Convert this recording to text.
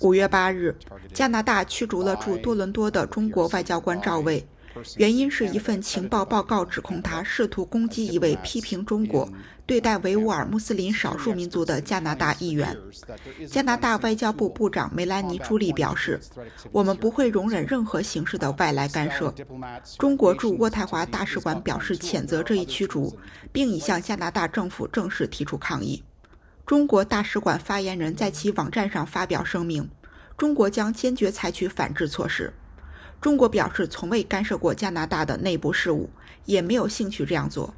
五月八日，加拿大驱逐了驻多伦多的中国外交官赵卫，原因是一份情报报告指控他试图攻击一位批评中国对待维吾尔穆斯林少数民族的加拿大议员。加拿大外交部部长梅兰尼·朱莉表示：“我们不会容忍任何形式的外来干涉。”中国驻渥太华大使馆表示谴责这一驱逐，并已向加拿大政府正式提出抗议。中国大使馆发言人在其网站上发表声明，中国将坚决采取反制措施。中国表示，从未干涉过加拿大的内部事务，也没有兴趣这样做。